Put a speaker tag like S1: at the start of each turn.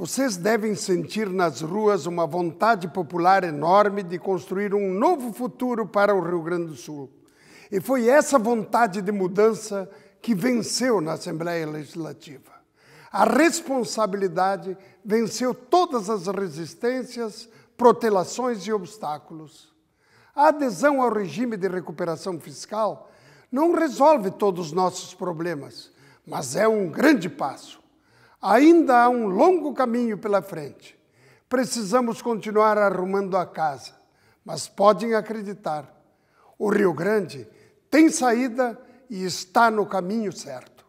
S1: Vocês devem sentir nas ruas uma vontade popular enorme de construir um novo futuro para o Rio Grande do Sul. E foi essa vontade de mudança que venceu na Assembleia Legislativa. A responsabilidade venceu todas as resistências, protelações e obstáculos. A adesão ao regime de recuperação fiscal não resolve todos os nossos problemas, mas é um grande passo. Ainda há um longo caminho pela frente. Precisamos continuar arrumando a casa, mas podem acreditar, o Rio Grande tem saída e está no caminho certo.